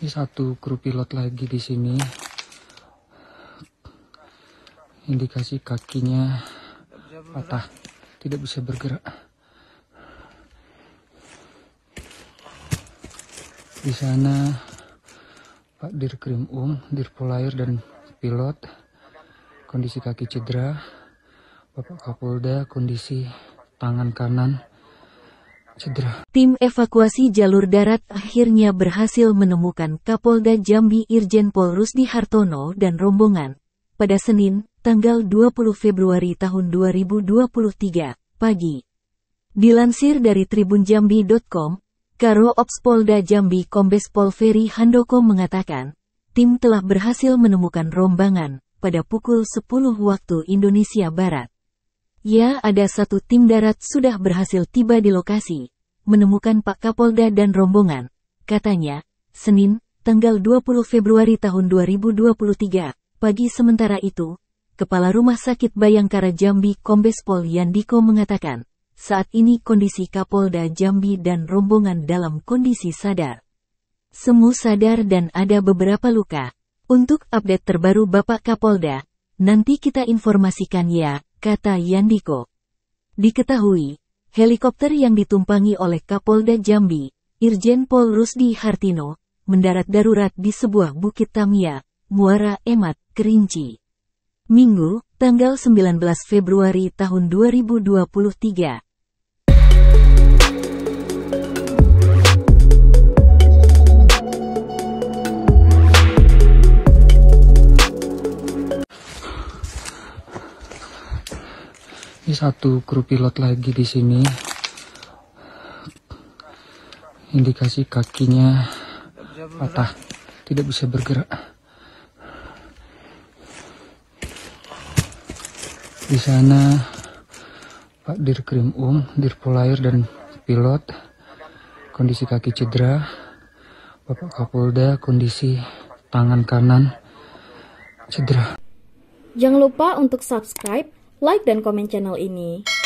Ini satu kru pilot lagi di sini. Indikasi kakinya patah, tidak bisa bergerak. Di sana Pak Dirkrim Um, Dirpolair dan pilot kondisi kaki cedera. Bapak Kapolda kondisi tangan kanan cedera. Tim evakuasi jalur darat akhirnya berhasil menemukan Kapolda Jambi Irjen Pol Rusdi Hartono dan rombongan. Pada Senin, tanggal 20 Februari tahun 2023, pagi. Dilansir dari tribunjambi.com, Karo Ops Polda Jambi Kombes Pol Ferry Handoko mengatakan, tim telah berhasil menemukan rombongan pada pukul 10 waktu Indonesia Barat. Ya, ada satu tim darat sudah berhasil tiba di lokasi, menemukan Pak Kapolda dan rombongan. Katanya, Senin, tanggal 20 Februari tahun 2023, pagi sementara itu, Kepala Rumah Sakit Bayangkara Jambi Kombes Pol Yandiko mengatakan, saat ini kondisi Kapolda Jambi dan rombongan dalam kondisi sadar. Semu sadar dan ada beberapa luka. Untuk update terbaru Bapak Kapolda, nanti kita informasikan ya, kata Yandiko. Diketahui, Helikopter yang ditumpangi oleh Kapolda Jambi, Irjen Pol Rusdi Hartino, mendarat darurat di sebuah bukit Tamia, Muara Emat, Kerinci. Minggu, tanggal 19 Februari tahun 2023, Ini satu kru pilot lagi di sini. Indikasi kakinya patah, tidak bisa bergerak. Di sana Pak Dirkrim Um, Dirpolair dan pilot kondisi kaki cedera. Bapak Kapolda kondisi tangan kanan cedera. Jangan lupa untuk subscribe like dan komen channel ini.